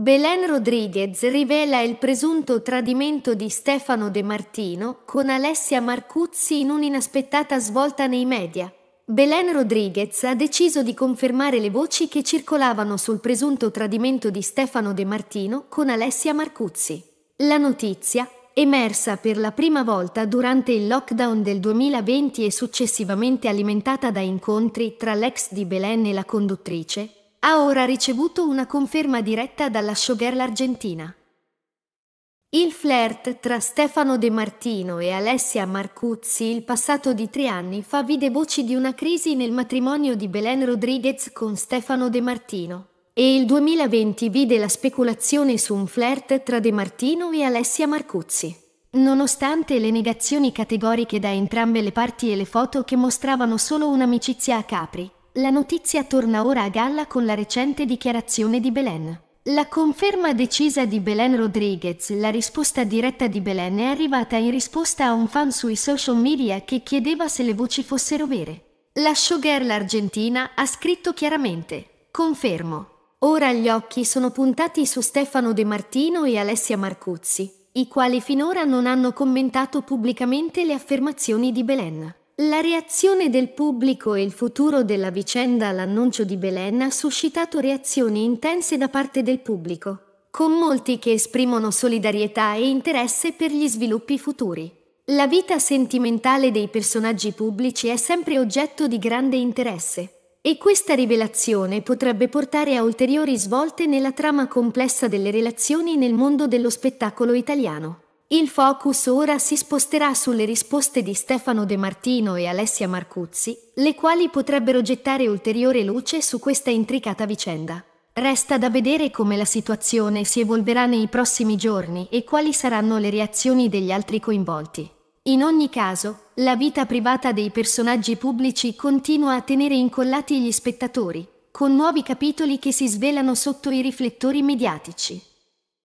Belen Rodriguez rivela il presunto tradimento di Stefano De Martino con Alessia Marcuzzi in un'inaspettata svolta nei media. Belen Rodriguez ha deciso di confermare le voci che circolavano sul presunto tradimento di Stefano De Martino con Alessia Marcuzzi. La notizia, emersa per la prima volta durante il lockdown del 2020 e successivamente alimentata da incontri tra l'ex di Belen e la conduttrice, ha ora ricevuto una conferma diretta dalla showgirl argentina. Il flirt tra Stefano De Martino e Alessia Marcuzzi il passato di tre anni fa vide voci di una crisi nel matrimonio di Belen Rodriguez con Stefano De Martino e il 2020 vide la speculazione su un flirt tra De Martino e Alessia Marcuzzi. Nonostante le negazioni categoriche da entrambe le parti e le foto che mostravano solo un'amicizia a Capri, la notizia torna ora a galla con la recente dichiarazione di Belen. La conferma decisa di Belen Rodriguez, la risposta diretta di Belen è arrivata in risposta a un fan sui social media che chiedeva se le voci fossero vere. La showgirl argentina ha scritto chiaramente, confermo. Ora gli occhi sono puntati su Stefano De Martino e Alessia Marcuzzi, i quali finora non hanno commentato pubblicamente le affermazioni di Belen. La reazione del pubblico e il futuro della vicenda all'annuncio di Belen ha suscitato reazioni intense da parte del pubblico, con molti che esprimono solidarietà e interesse per gli sviluppi futuri. La vita sentimentale dei personaggi pubblici è sempre oggetto di grande interesse e questa rivelazione potrebbe portare a ulteriori svolte nella trama complessa delle relazioni nel mondo dello spettacolo italiano. Il focus ora si sposterà sulle risposte di Stefano De Martino e Alessia Marcuzzi, le quali potrebbero gettare ulteriore luce su questa intricata vicenda. Resta da vedere come la situazione si evolverà nei prossimi giorni e quali saranno le reazioni degli altri coinvolti. In ogni caso, la vita privata dei personaggi pubblici continua a tenere incollati gli spettatori, con nuovi capitoli che si svelano sotto i riflettori mediatici.